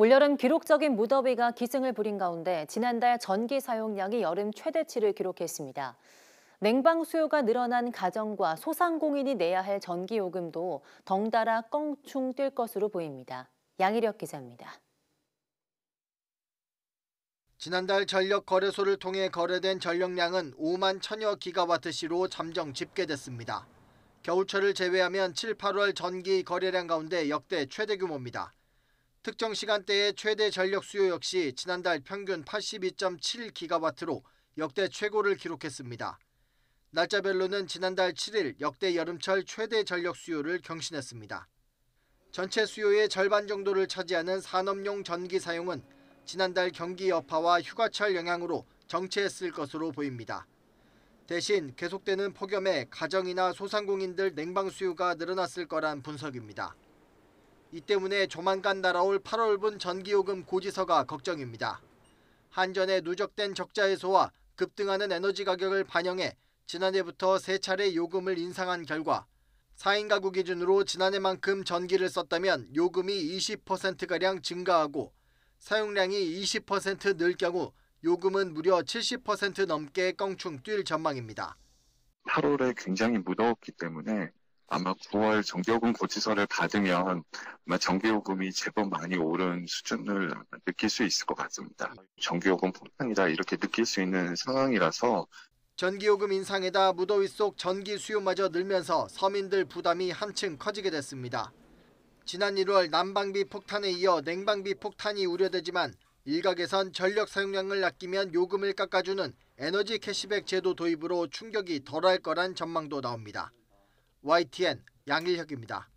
올여름 기록적인 무더위가 기승을 부린 가운데 지난달 전기 사용량이 여름 최대치를 기록했습니다. 냉방 수요가 늘어난 가정과 소상공인이 내야 할 전기 요금도 덩달아 껑충 뛸 것으로 보입니다. 양일혁 기자입니다. 지난달 전력 거래소를 통해 거래된 전력량은 5만 천여 기가와트시로 잠정 집계됐습니다. 겨울철을 제외하면 7, 8월 전기 거래량 가운데 역대 최대 규모입니다. 특정 시간대의 최대 전력 수요 역시 지난달 평균 82.7기가와트로 역대 최고를 기록했습니다. 날짜별로는 지난달 7일 역대 여름철 최대 전력 수요를 경신했습니다. 전체 수요의 절반 정도를 차지하는 산업용 전기 사용은 지난달 경기 여파와 휴가철 영향으로 정체했을 것으로 보입니다. 대신 계속되는 폭염에 가정이나 소상공인들 냉방 수요가 늘어났을 거란 분석입니다. 이 때문에 조만간 날아올 8월분 전기요금 고지서가 걱정입니다. 한전에 누적된 적자 해소와 급등하는 에너지 가격을 반영해 지난해부터 세 차례 요금을 인상한 결과 4인 가구 기준으로 지난해만큼 전기를 썼다면 요금이 20%가량 증가하고 사용량이 20%늘 경우 요금은 무려 70% 넘게 껑충 뛸 전망입니다. 8월에 굉장히 무더웠기 때문에 아마 9월 정기요금 고지서를 받으면 아마 정기요금이 제법 많이 오른 수준을 느낄 수 있을 것 같습니다. 정기요금 폭탄이다 이렇게 느낄 수 있는 상황이라서 전기요금 인상에다 무더위 속 전기 수요마저 늘면서 서민들 부담이 한층 커지게 됐습니다. 지난 1월 난방비 폭탄에 이어 냉방비 폭탄이 우려되지만 일각에선 전력 사용량을 아끼면 요금을 깎아주는 에너지 캐시백 제도 도입으로 충격이 덜할 거란 전망도 나옵니다. YTN 양일혁입니다.